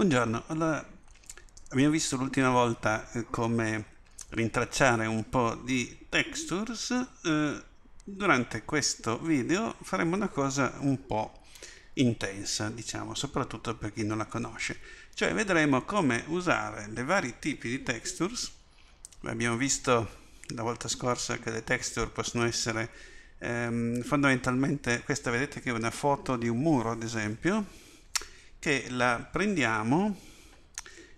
Buongiorno, allora, abbiamo visto l'ultima volta eh, come rintracciare un po' di textures. Eh, durante questo video faremo una cosa un po' intensa, diciamo, soprattutto per chi non la conosce. Cioè vedremo come usare le vari tipi di textures. Abbiamo visto la volta scorsa che le texture possono essere ehm, fondamentalmente, questa vedete che è una foto di un muro ad esempio, che la prendiamo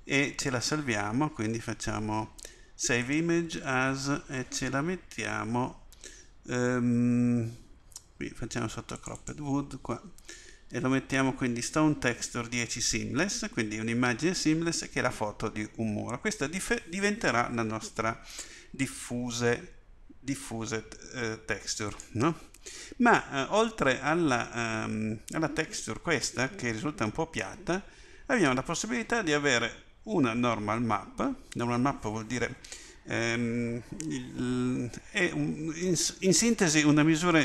e ce la salviamo, quindi facciamo save image as e ce la mettiamo um, qui facciamo sotto cropped wood qua e lo mettiamo quindi stone texture 10 seamless quindi un'immagine seamless che è la foto di un muro questa diventerà la nostra diffuse diffuse eh, texture no? Ma eh, oltre alla, ehm, alla texture questa, che risulta un po' piatta, abbiamo la possibilità di avere una normal map, normal map vuol dire ehm, il, è un, in, in, sintesi una misura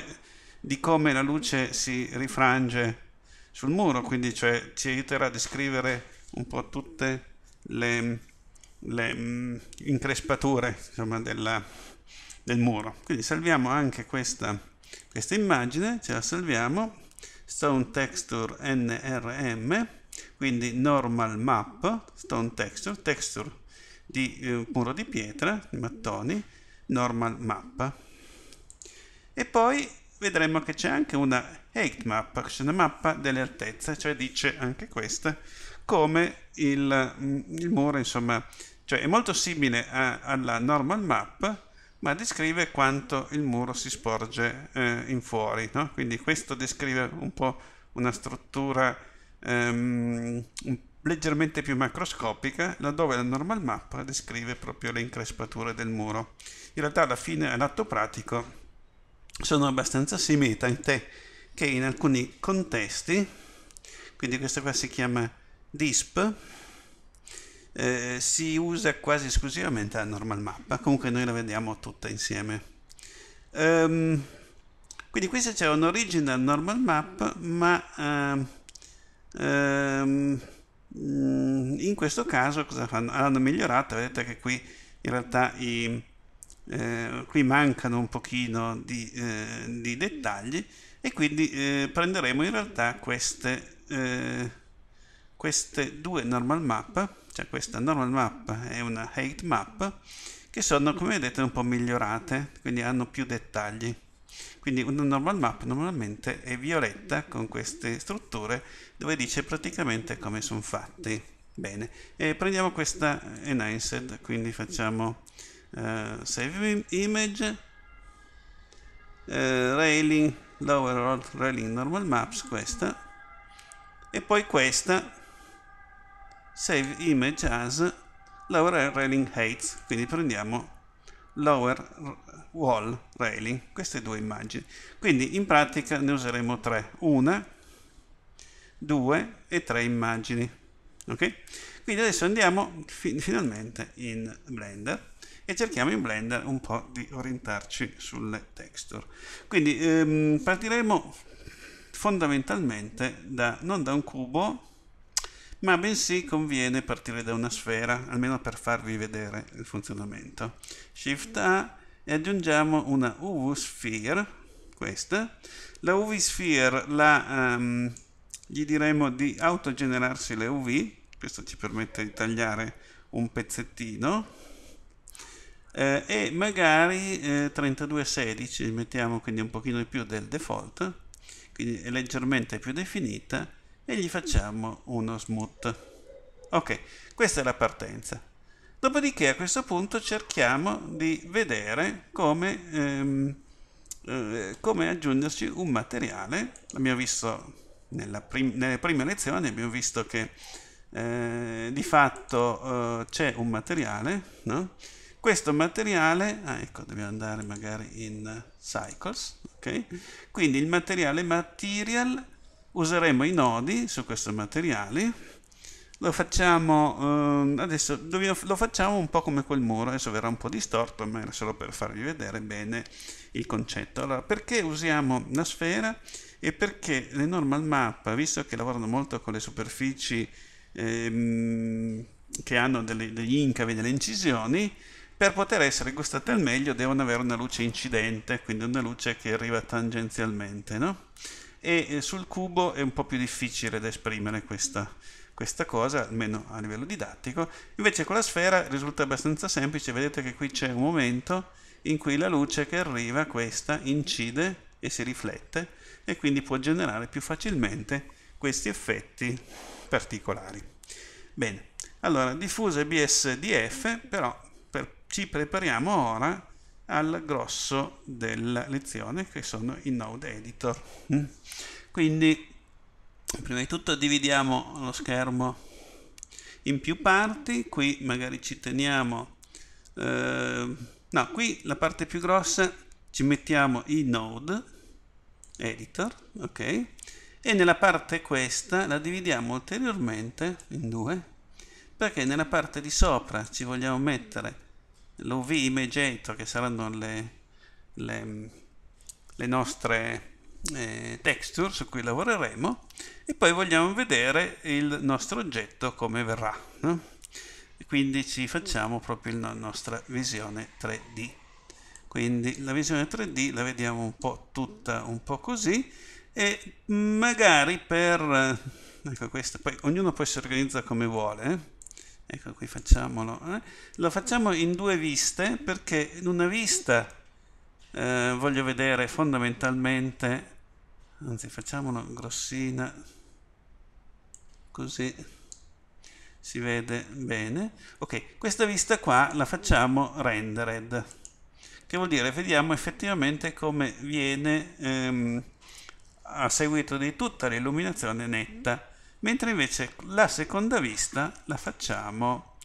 di come la luce si rifrange sul muro, quindi cioè ci aiuterà a descrivere un po' tutte le, le mh, mm, increspature insomma, della, del muro. Quindi salviamo anche questa questa immagine ce la salviamo, Stone Texture NRM, quindi Normal Map, Stone Texture, Texture di eh, muro di pietra, di mattoni, Normal Map. E poi vedremo che c'è anche una height map, c'è una mappa delle altezze, cioè dice anche questa come il, mm, il muro, insomma, cioè è molto simile a, alla normal map, ma descrive quanto il muro si sporge eh, in fuori. No? Quindi questo descrive un po' una struttura ehm, leggermente più macroscopica, laddove la normal map descrive proprio le increspature del muro. In realtà alla fine, all'atto pratico, sono abbastanza simili, tant'è che in alcuni contesti, quindi questa qua si chiama DISP, eh, si usa quasi esclusivamente la normal mappa, comunque noi la vediamo tutta insieme. Um, quindi questa c'è un'origine della normal map, ma uh, um, in questo caso cosa fanno? Ah, l'hanno migliorata, vedete che qui in realtà i, eh, qui mancano un pochino di, eh, di dettagli e quindi eh, prenderemo in realtà queste, eh, queste due normal map cioè questa normal map e una hate map che sono come vedete un po' migliorate quindi hanno più dettagli quindi una normal map normalmente è violetta con queste strutture dove dice praticamente come sono fatti bene e prendiamo questa enhanced quindi facciamo uh, save image uh, railing lower all railing normal maps questa e poi questa save image as lower railing heights quindi prendiamo lower wall railing queste due immagini quindi in pratica ne useremo tre una due e tre immagini ok quindi adesso andiamo fin finalmente in blender e cerchiamo in blender un po di orientarci sulle texture quindi ehm, partiremo fondamentalmente da non da un cubo ma bensì conviene partire da una sfera, almeno per farvi vedere il funzionamento. Shift A e aggiungiamo una UV sphere, questa. La UV sphere la, um, gli diremo di autogenerarsi le UV, questo ci permette di tagliare un pezzettino, eh, e magari eh, 3216, mettiamo quindi un pochino di più del default, quindi è leggermente più definita, e gli facciamo uno smooth. Ok, questa è la partenza. Dopodiché a questo punto cerchiamo di vedere come, ehm, eh, come aggiungerci un materiale. L'abbiamo visto prim nelle prime lezioni, abbiamo visto che eh, di fatto eh, c'è un materiale. No? Questo materiale, ah, ecco, dobbiamo andare magari in Cycles, ok? Quindi il materiale Material useremo i nodi su questo materiale lo facciamo eh, adesso lo facciamo un po' come quel muro adesso verrà un po' distorto ma era solo per farvi vedere bene il concetto allora perché usiamo la sfera e perché le normal map visto che lavorano molto con le superfici ehm, che hanno delle, degli incavi delle incisioni per poter essere gustate al meglio devono avere una luce incidente quindi una luce che arriva tangenzialmente no? e sul cubo è un po' più difficile da esprimere questa, questa cosa, almeno a livello didattico. Invece con la sfera risulta abbastanza semplice, vedete che qui c'è un momento in cui la luce che arriva, questa, incide e si riflette e quindi può generare più facilmente questi effetti particolari. Bene, allora diffusa BSDF, però per, ci prepariamo ora al grosso della lezione che sono i node editor. Mm. Quindi prima di tutto dividiamo lo schermo in più parti, qui magari ci teniamo, eh, no, qui la parte più grossa ci mettiamo i node editor, ok? E nella parte questa la dividiamo ulteriormente in due, perché nella parte di sopra ci vogliamo mettere l'UV Image che saranno le, le, le nostre eh, texture su cui lavoreremo e poi vogliamo vedere il nostro oggetto come verrà no? quindi ci facciamo proprio la nostra visione 3D quindi la visione 3D la vediamo un po' tutta un po' così e magari per ecco questa poi ognuno poi si organizza come vuole eh? ecco qui facciamolo, eh? lo facciamo in due viste perché in una vista eh, voglio vedere fondamentalmente, anzi facciamolo grossina, così si vede bene, ok, questa vista qua la facciamo rendered, che vuol dire vediamo effettivamente come viene ehm, a seguito di tutta l'illuminazione netta mentre invece la seconda vista la facciamo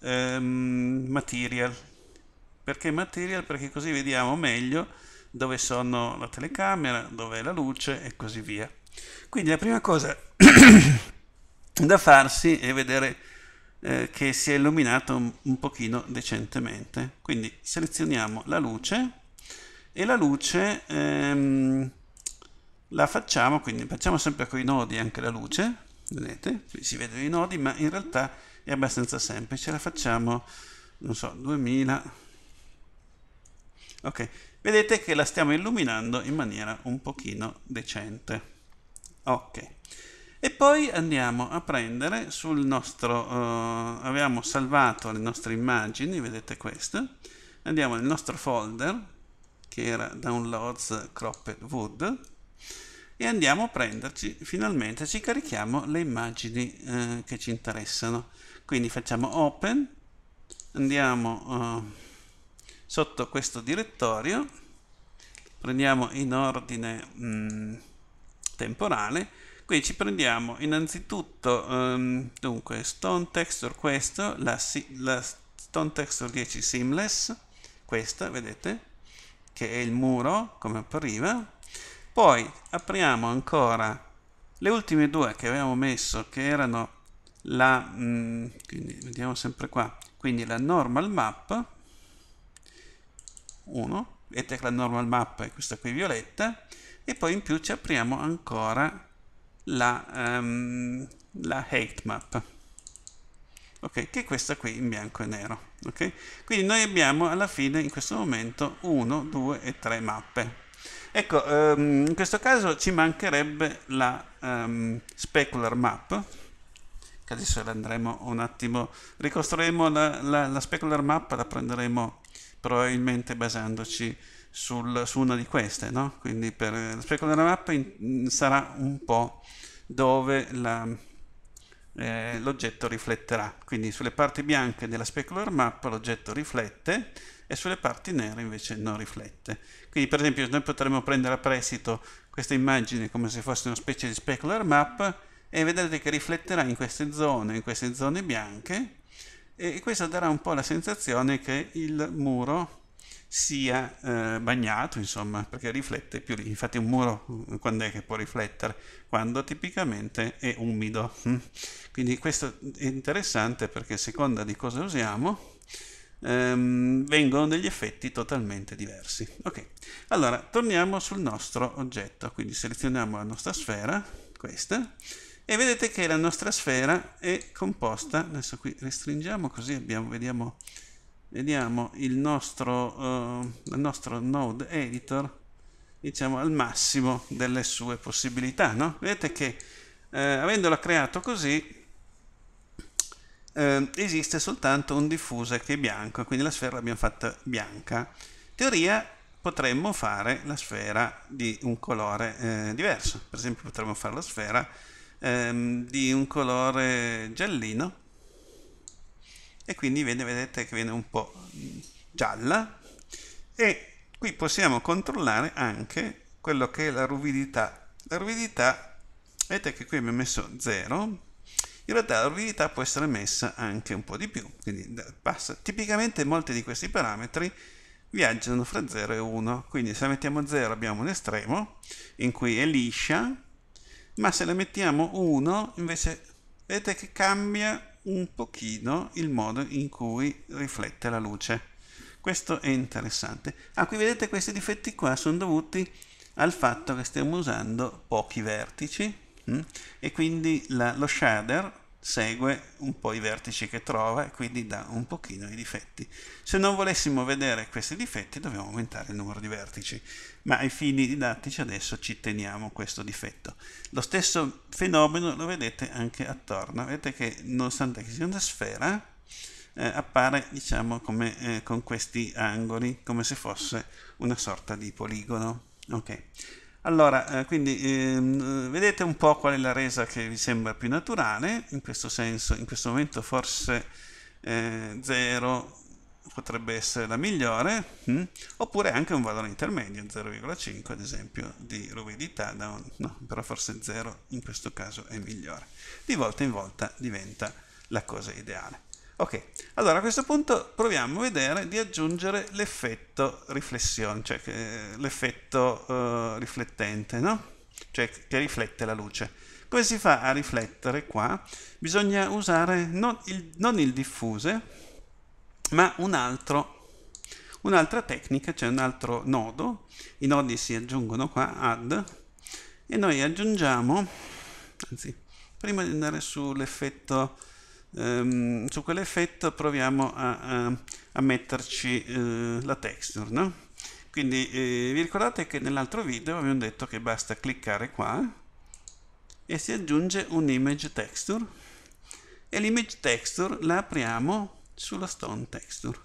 ehm, material perché material perché così vediamo meglio dove sono la telecamera dove è la luce e così via quindi la prima cosa da farsi è vedere eh, che si è illuminato un, un pochino decentemente quindi selezioniamo la luce e la luce ehm, la facciamo quindi facciamo sempre con i nodi anche la luce vedete? Qui si vedono i nodi, ma in realtà è abbastanza semplice, la facciamo, non so, 2000, ok, vedete che la stiamo illuminando in maniera un pochino decente, ok. E poi andiamo a prendere sul nostro, eh, abbiamo salvato le nostre immagini, vedete queste, andiamo nel nostro folder, che era Downloads Cropped Wood, e andiamo a prenderci, finalmente ci carichiamo le immagini eh, che ci interessano. Quindi facciamo open, andiamo eh, sotto questo direttorio, prendiamo in ordine mh, mm, temporale, qui ci prendiamo innanzitutto um, dunque stone texture questo la, la, stone texture 10 seamless questa vedete che è il muro come appariva poi apriamo ancora le ultime due che avevamo messo, che erano la, mh, mm, quindi vediamo sempre qua, quindi la normal map 1, vedete che la normal map è questa qui violetta, e poi in più ci apriamo ancora la, um, la hate map. ok che è questa qui in bianco e nero. Okay? Quindi noi abbiamo alla fine in questo momento 1, 2 e 3 mappe. Ecco, ehm, in questo caso ci mancherebbe la um, specular map, che adesso la andremo un attimo, ricostruiremo la, la, la, specular map, la prenderemo probabilmente basandoci sul, su una di queste, no? Quindi per la specular map in, sarà un po' dove eh, l'oggetto rifletterà. Quindi sulle parti bianche della specular map l'oggetto riflette, e sulle parti nere invece non riflette. Quindi per esempio noi potremmo prendere a prestito questa immagine come se fosse una specie di specular map e vedrete che rifletterà in queste zone, in queste zone bianche e questo darà un po' la sensazione che il muro sia eh, bagnato, insomma, perché riflette più lì. Infatti un muro eh, quando è che può riflettere? Quando tipicamente è umido. Mm. Quindi questo è interessante perché a seconda di cosa usiamo ehm, vengono degli effetti totalmente diversi. Ok, allora torniamo sul nostro oggetto, quindi selezioniamo la nostra sfera, questa, e vedete che la nostra sfera è composta, adesso qui restringiamo così abbiamo, vediamo, vediamo il nostro, uh, il nostro node editor, diciamo al massimo delle sue possibilità, no? Vedete che eh, avendola creato così eh, esiste soltanto un diffusa che è bianco, quindi la sfera l'abbiamo fatta bianca. In teoria potremmo fare la sfera di un colore eh, diverso, per esempio potremmo fare la sfera ehm, di un colore giallino e quindi viene, vedete che viene un po' gialla e qui possiamo controllare anche quello che è la ruvidità. La ruvidità, vedete che qui abbiamo messo 0, in realtà l'ordinità può essere messa anche un po' di più, quindi passa. Tipicamente molti di questi parametri viaggiano fra 0 e 1, quindi se la mettiamo 0 abbiamo un estremo in cui è liscia, ma se la mettiamo 1 invece vedete che cambia un pochino il modo in cui riflette la luce. Questo è interessante. Ah, qui vedete questi difetti qua sono dovuti al fatto che stiamo usando pochi vertici, Mm? e quindi la, lo shader segue un po' i vertici che trova e quindi dà un pochino i difetti. Se non volessimo vedere questi difetti dobbiamo aumentare il numero di vertici, ma ai fini didattici adesso ci teniamo questo difetto. Lo stesso fenomeno lo vedete anche attorno, vedete che nonostante che sia una sfera eh, appare diciamo come, eh, con questi angoli, come se fosse una sorta di poligono. Okay. Allora, eh, quindi ehm, eh, vedete un po' qual è la resa che vi sembra più naturale, in questo senso, in questo momento forse 0 eh, potrebbe essere la migliore, hm? oppure anche un valore intermedio, 0,5 ad esempio di ruvidità, un, no, però forse 0 in questo caso è migliore. Di volta in volta diventa la cosa ideale. Ok, allora a questo punto proviamo a vedere di aggiungere l'effetto riflessione, cioè l'effetto uh, riflettente, no? Cioè che riflette la luce. Come si fa a riflettere qua? Bisogna usare non il, non il diffuse, ma un altro, un'altra tecnica, cioè un altro nodo. I nodi si aggiungono qua, add, e noi aggiungiamo, anzi, prima di andare sull'effetto ehm, su quell'effetto proviamo a, a, a metterci eh, la texture. No? Quindi eh, vi ricordate che nell'altro video abbiamo detto che basta cliccare qua e si aggiunge un image texture e l'image texture la apriamo sulla stone texture.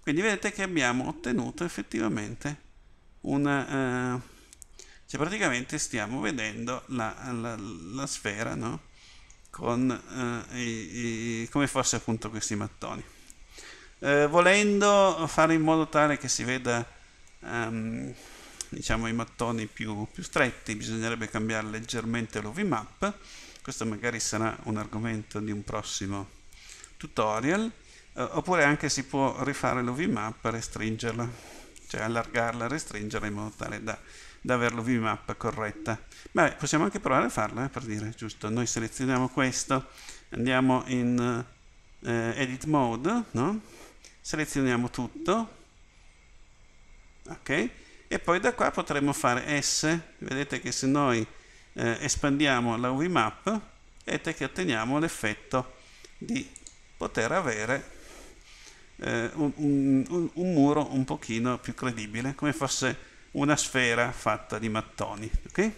Quindi vedete che abbiamo ottenuto effettivamente una... Eh, cioè praticamente stiamo vedendo la, la, la sfera, no? con, eh, i, i, come fosse appunto questi mattoni. Eh, volendo fare in modo tale che si veda um, diciamo, i mattoni più, più, stretti, bisognerebbe cambiare leggermente l'OVMAP, questo magari sarà un argomento di un prossimo tutorial, eh, oppure anche si può rifare l'OVMAP, restringerla, cioè allargarla, restringerla in modo tale da da averlo vmap corretta. Beh, possiamo anche provare a farlo, eh, per dire, giusto? Noi selezioniamo questo, andiamo in eh, edit mode, no? selezioniamo tutto, ok? E poi da qua potremmo fare S, vedete che se noi eh, espandiamo la vmap, vedete che otteniamo l'effetto di poter avere eh, un, un, un, muro un pochino più credibile, come fosse una sfera fatta di mattoni. Okay?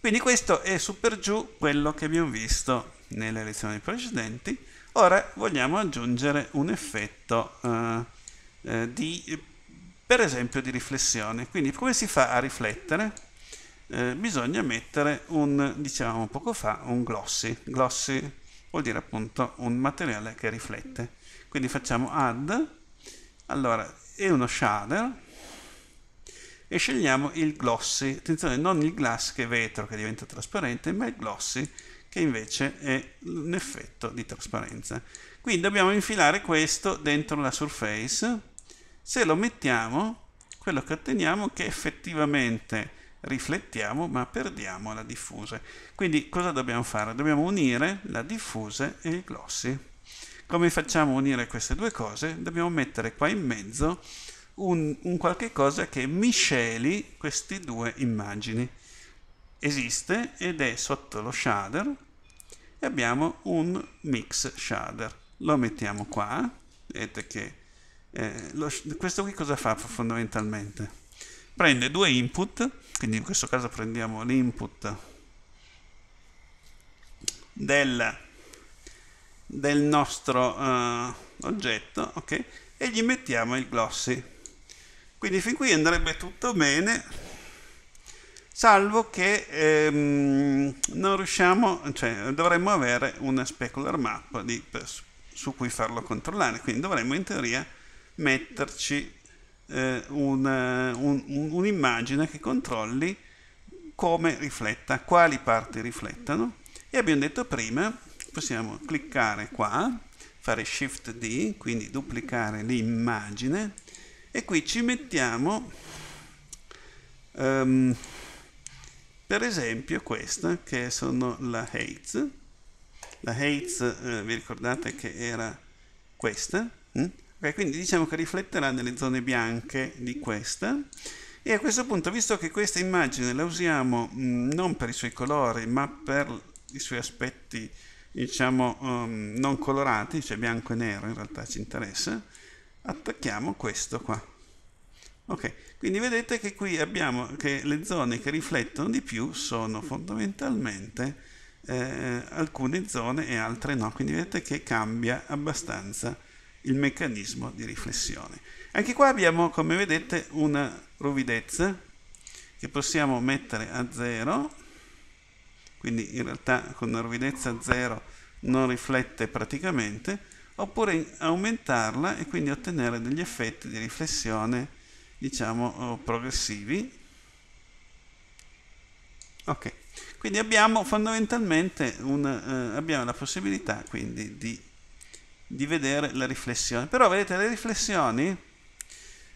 Quindi questo è su per giù quello che abbiamo visto nelle lezioni precedenti. Ora vogliamo aggiungere un effetto eh, eh, di, per esempio, di riflessione. Quindi come si fa a riflettere? Eh, bisogna mettere un, diciamo poco fa, un glossy. Glossy vuol dire appunto un materiale che riflette. Quindi facciamo add, allora, è uno shader, e scegliamo il glossy, attenzione non il glass che è vetro che diventa trasparente, ma il glossy che invece è un effetto di trasparenza. Quindi dobbiamo infilare questo dentro la surface, se lo mettiamo quello che otteniamo è che effettivamente riflettiamo ma perdiamo la diffuse. Quindi cosa dobbiamo fare? Dobbiamo unire la diffuse e il glossy. Come facciamo a unire queste due cose? Dobbiamo mettere qua in mezzo un, un qualche cosa che misceli queste due immagini. Esiste ed è sotto lo shader e abbiamo un mix shader. Lo mettiamo qua, vedete che eh, lo, questo qui cosa fa fondamentalmente? Prende due input, quindi in questo caso prendiamo l'input del, del, nostro uh, oggetto, ok? E gli mettiamo il glossy. Quindi fin qui andrebbe tutto bene, salvo che ehm, non riusciamo, cioè dovremmo avere una specular map di, su, su cui farlo controllare, quindi dovremmo in teoria metterci eh, un'immagine un, un che controlli come rifletta, quali parti riflettano e abbiamo detto prima possiamo cliccare qua, fare Shift D, quindi duplicare l'immagine e qui ci mettiamo um, per esempio questa che sono la Heights la Heights eh, vi ricordate che era questa mm? okay, quindi diciamo che rifletterà nelle zone bianche di questa e a questo punto visto che questa immagine la usiamo mh, mm, non per i suoi colori ma per i suoi aspetti diciamo um, non colorati cioè bianco e nero in realtà ci interessa attacchiamo questo qua. Ok, quindi vedete che qui abbiamo che le zone che riflettono di più sono fondamentalmente eh, alcune zone e altre no, quindi vedete che cambia abbastanza il meccanismo di riflessione. Anche qua abbiamo, come vedete, una ruvidezza che possiamo mettere a 0, quindi in realtà con una ruvidezza 0 non riflette praticamente, oppure aumentarla e quindi ottenere degli effetti di riflessione, diciamo, oh, progressivi. Ok, quindi abbiamo fondamentalmente una, eh, abbiamo la possibilità quindi di, di, vedere la riflessione. Però vedete le riflessioni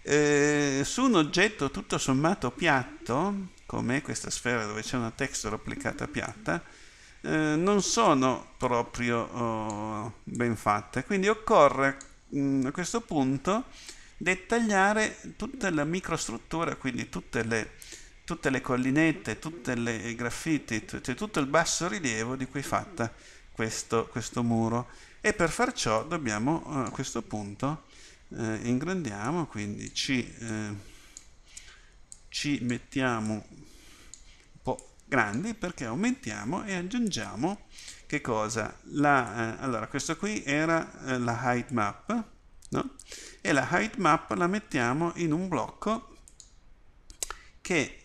eh, su un oggetto tutto sommato piatto, come questa sfera dove c'è una texture applicata piatta, eh, non sono proprio oh, ben fatte. Quindi occorre mh, mm, a questo punto dettagliare tutta la microstruttura, quindi tutte le, tutte le collinette, tutti i graffiti, cioè tutto il basso rilievo di cui è fatta questo, questo muro. E per far ciò dobbiamo eh, a questo punto eh, ingrandiamo, quindi ci, eh, ci mettiamo grandi perché aumentiamo e aggiungiamo che cosa? La, eh, allora, questo qui era eh, la height map, no? E la height map la mettiamo in un blocco che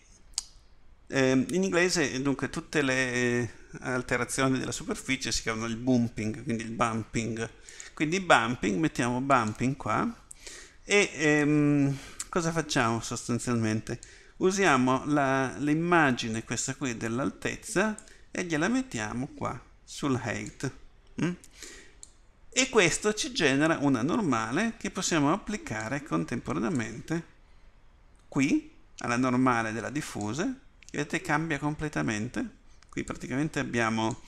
eh, in inglese, dunque, tutte le eh, alterazioni della superficie si chiamano il bumping, quindi il bumping. Quindi bumping, mettiamo bumping qua e ehm, cosa facciamo sostanzialmente? usiamo l'immagine questa qui dell'altezza e gliela mettiamo qua sul height mm? e questo ci genera una normale che possiamo applicare contemporaneamente qui alla normale della diffusa vedete cambia completamente qui praticamente abbiamo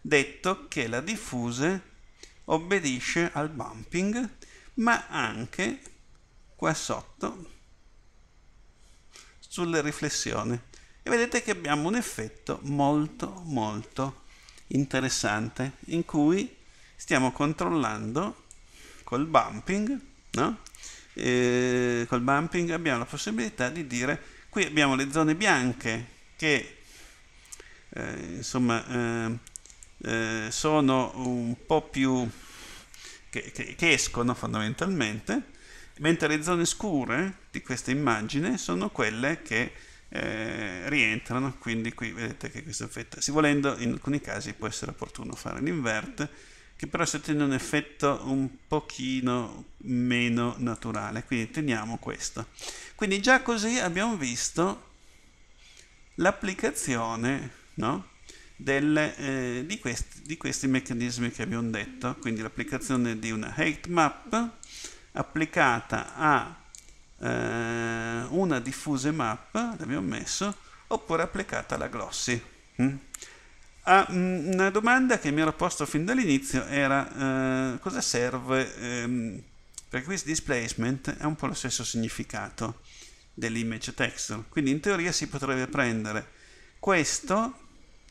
detto che la diffuse obbedisce al bumping ma anche qua sotto sulle riflessioni e vedete che abbiamo un effetto molto molto interessante in cui stiamo controllando col bumping, no? e col bumping abbiamo la possibilità di dire qui abbiamo le zone bianche che eh, insomma eh, eh, sono un po' più che, che, che escono fondamentalmente mentre le zone scure di questa immagine sono quelle che eh, rientrano, quindi qui vedete che questo effetto, si volendo in alcuni casi può essere opportuno fare l'invert, che però si ottiene un effetto un pochino meno naturale, quindi teniamo questo. Quindi già così abbiamo visto l'applicazione no? eh, di, di, questi, meccanismi che abbiamo detto, quindi l'applicazione di una heat map applicata a eh, una diffuse map, l'abbiamo messo, oppure applicata alla glossy. Mm? Ah, mm, una domanda che mi ero posto fin dall'inizio era eh, cosa serve, ehm, perché questo displacement ha un po' lo stesso significato dell'image texture, quindi in teoria si potrebbe prendere questo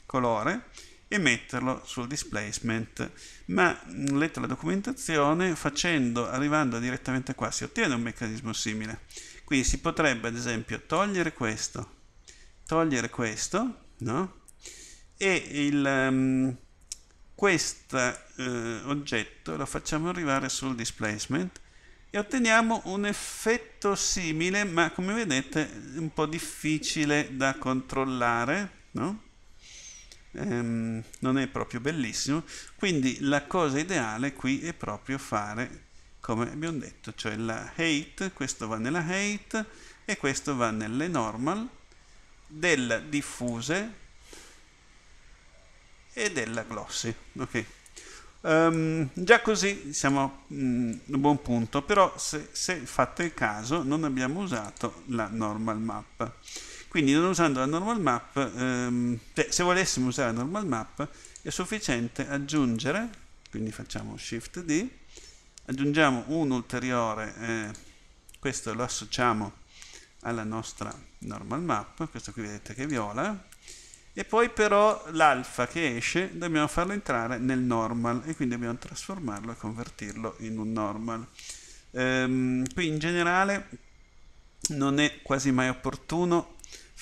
colore e metterlo sul displacement ma mm, letta la documentazione facendo arrivando direttamente qua si ottiene un meccanismo simile quindi si potrebbe ad esempio togliere questo togliere questo no? e il um, mm, questo eh, oggetto lo facciamo arrivare sul displacement e otteniamo un effetto simile ma come vedete un po' difficile da controllare no? ehm, non è proprio bellissimo, quindi la cosa ideale qui è proprio fare come abbiamo detto, cioè la height, questo va nella height e questo va nelle normal della diffuse e della glossy. ok Um, già così siamo um, mm, a buon punto, però se, se fate caso non abbiamo usato la normal map quindi non usando la normal map ehm, cioè, se volessimo usare la normal map è sufficiente aggiungere quindi facciamo shift d aggiungiamo un ulteriore eh, questo lo associamo alla nostra normal map questo qui vedete che è viola e poi però l'alfa che esce dobbiamo farlo entrare nel normal e quindi dobbiamo trasformarlo e convertirlo in un normal ehm, qui in generale non è quasi mai opportuno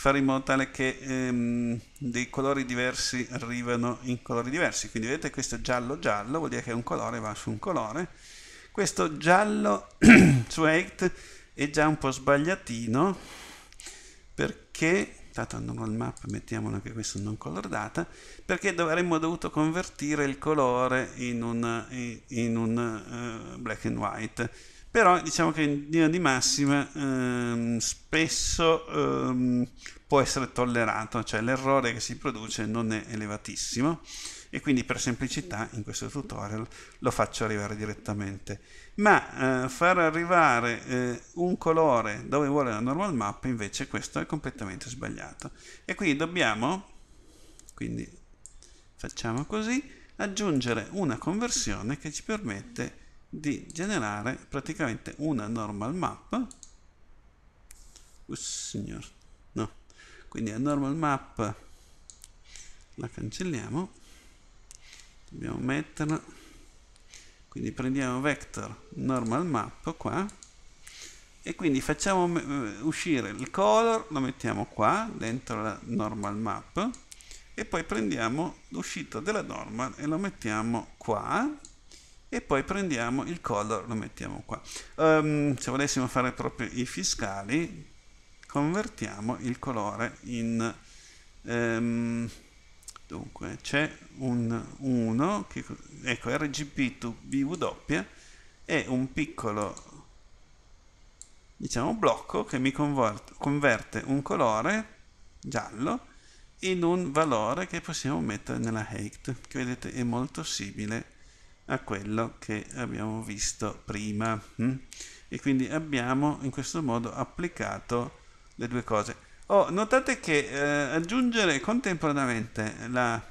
fare in modo tale che ehm, dei colori diversi arrivano in colori diversi. Quindi vedete questo giallo giallo vuol dire che un colore va su un colore. Questo giallo su 8 è già un po' sbagliatino perché tanto non ho il map, mettiamolo anche questo non color data, perché avremmo dovuto convertire il colore in un, in un uh, black and white però diciamo che in linea di massima ehm, spesso ehm, può essere tollerato, cioè l'errore che si produce non è elevatissimo e quindi per semplicità in questo tutorial lo faccio arrivare direttamente. Ma eh, far arrivare eh, un colore dove vuole la normal map invece questo è completamente sbagliato. E quindi dobbiamo, quindi facciamo così, aggiungere una conversione che ci permette di generare praticamente una normal map Uss, signor no quindi la normal map la cancelliamo dobbiamo metterla quindi prendiamo vector normal map qua e quindi facciamo eh, uscire il color lo mettiamo qua dentro la normal map e poi prendiamo l'uscita della normal e lo mettiamo qua e poi prendiamo il color, lo mettiamo qua. Um, se volessimo fare proprio i fiscali, convertiamo il colore in... Um, dunque, c'è un 1, che, ecco, RGB to BW e un piccolo diciamo blocco che mi converte, converte un colore giallo in un valore che possiamo mettere nella height che vedete è molto simile a quello che abbiamo visto prima. Mm? E quindi abbiamo in questo modo applicato le due cose. Oh, notate che eh, aggiungere contemporaneamente la,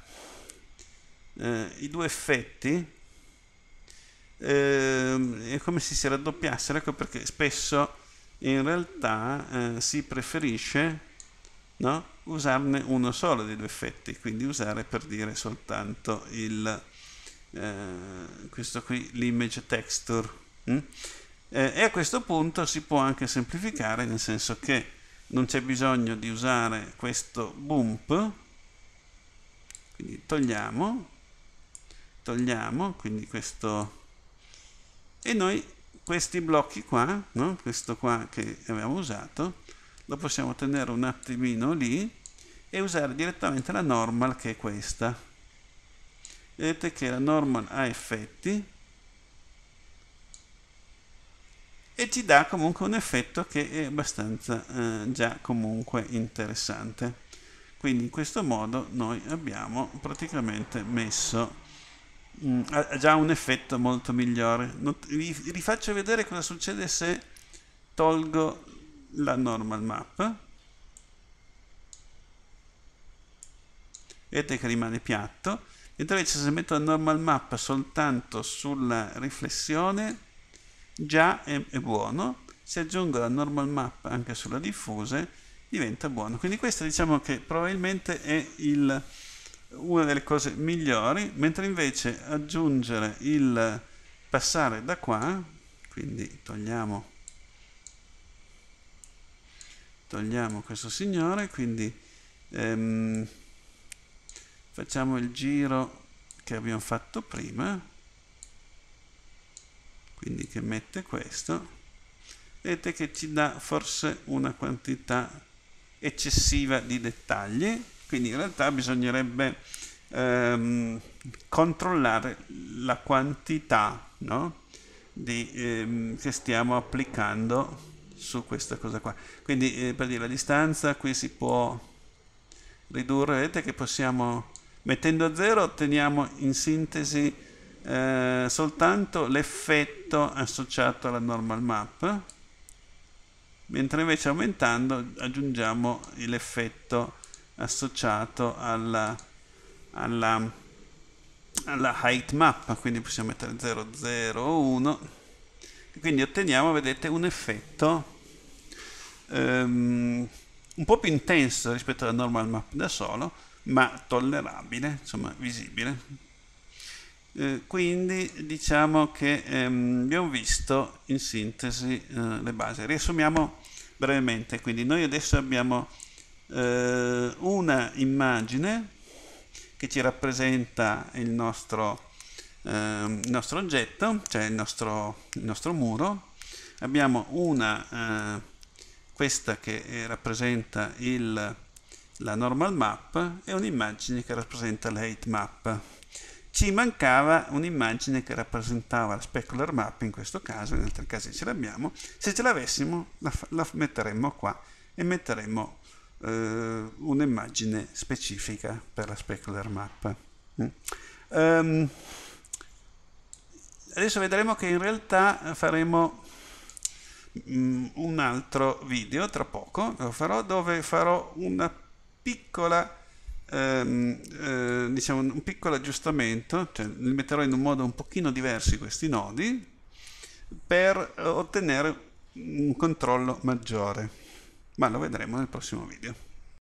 eh, i due effetti eh, è come se si raddoppiassero, ecco perché spesso in realtà eh, si preferisce no, usarne uno solo dei due effetti, quindi usare per dire soltanto il eh, questo qui l'image texture mm? eh, e a questo punto si può anche semplificare nel senso che non c'è bisogno di usare questo bump quindi togliamo togliamo quindi questo e noi questi blocchi qua no? questo qua che abbiamo usato lo possiamo tenere un attimino lì e usare direttamente la normal che è questa vedete che la Norman ha effetti e ci dà comunque un effetto che è abbastanza eh, già comunque interessante quindi in questo modo noi abbiamo praticamente messo mh, mm, ha già un effetto molto migliore Not vi, vi faccio vedere cosa succede se tolgo la normal map vedete che rimane piatto invece se metto la normal map soltanto sulla riflessione già è, è buono se aggiungo la normal map anche sulla diffuse diventa buono quindi questa diciamo che probabilmente è il, una delle cose migliori mentre invece aggiungere il passare da qua quindi togliamo togliamo questo signore quindi ehm, facciamo il giro che abbiamo fatto prima quindi che mette questo vedete che ci dà forse una quantità eccessiva di dettagli quindi in realtà bisognerebbe ehm, controllare la quantità no? di, ehm, che stiamo applicando su questa cosa qua quindi eh, per dire la distanza qui si può ridurre vedete che possiamo Mettendo a zero otteniamo in sintesi eh, soltanto l'effetto associato alla normal map, mentre invece aumentando aggiungiamo l'effetto associato alla, alla, alla, height map, quindi possiamo mettere 0, 0, 1, quindi otteniamo, vedete, un effetto um, un po' più intenso rispetto alla normal map da solo, ma tollerabile, insomma visibile. Eh, quindi diciamo che ehm, abbiamo visto in sintesi eh, le basi. Riassumiamo brevemente, quindi noi adesso abbiamo eh, una immagine che ci rappresenta il nostro, ehm, il nostro oggetto, cioè il nostro, il nostro muro, abbiamo una, eh, questa che eh, rappresenta il la normal map e un'immagine che rappresenta la heat map. Ci mancava un'immagine che rappresentava la specular map in questo caso, in altri casi ce l'abbiamo, se ce l'avessimo la, la, metteremmo qua e metteremmo eh, un'immagine specifica per la specular map. Mm. Um, adesso vedremo che in realtà eh, faremo mm, un altro video tra poco, lo farò, dove farò una piccola ehm, eh, diciamo un piccolo aggiustamento cioè li metterò in un modo un pochino diverso questi nodi per ottenere un controllo maggiore ma lo vedremo nel prossimo video